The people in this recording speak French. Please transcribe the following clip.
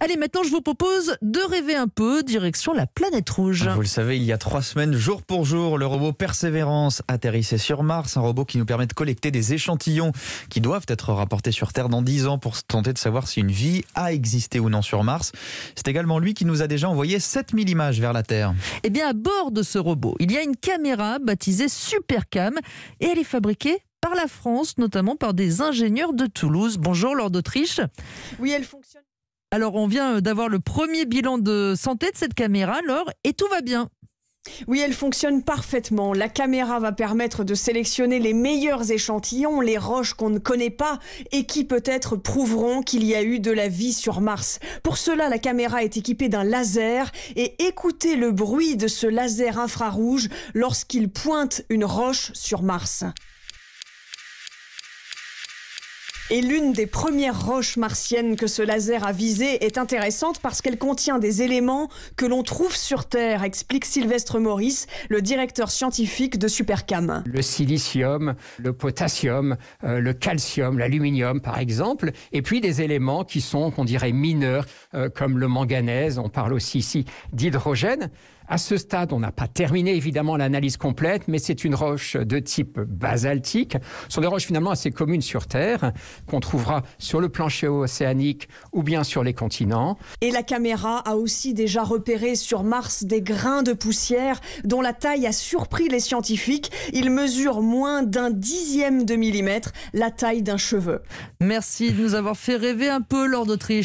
Allez, maintenant, je vous propose de rêver un peu, direction la planète rouge. Vous le savez, il y a trois semaines, jour pour jour, le robot Persévérance atterrissait sur Mars, un robot qui nous permet de collecter des échantillons qui doivent être rapportés sur Terre dans dix ans pour tenter de savoir si une vie a existé ou non sur Mars. C'est également lui qui nous a déjà envoyé 7000 images vers la Terre. Eh bien, à bord de ce robot, il y a une caméra baptisée Supercam et elle est fabriquée par la France, notamment par des ingénieurs de Toulouse. Bonjour, Lord d'Autriche. Oui, elle fonctionne. Alors, on vient euh, d'avoir le premier bilan de santé de cette caméra, Laure, et tout va bien. Oui, elle fonctionne parfaitement. La caméra va permettre de sélectionner les meilleurs échantillons, les roches qu'on ne connaît pas et qui peut-être prouveront qu'il y a eu de la vie sur Mars. Pour cela, la caméra est équipée d'un laser et écoutez le bruit de ce laser infrarouge lorsqu'il pointe une roche sur Mars. Et l'une des premières roches martiennes que ce laser a visée est intéressante parce qu'elle contient des éléments que l'on trouve sur Terre, explique Sylvestre Maurice, le directeur scientifique de Supercam. Le silicium, le potassium, euh, le calcium, l'aluminium par exemple, et puis des éléments qui sont, on dirait, mineurs, euh, comme le manganèse, on parle aussi ici d'hydrogène. À ce stade, on n'a pas terminé évidemment l'analyse complète, mais c'est une roche de type basaltique. Ce sont des roches finalement assez communes sur Terre, qu'on trouvera sur le plancher océanique ou bien sur les continents. Et la caméra a aussi déjà repéré sur Mars des grains de poussière dont la taille a surpris les scientifiques. Ils mesurent moins d'un dixième de millimètre, la taille d'un cheveu. Merci de nous avoir fait rêver un peu, Lord d'Autriche.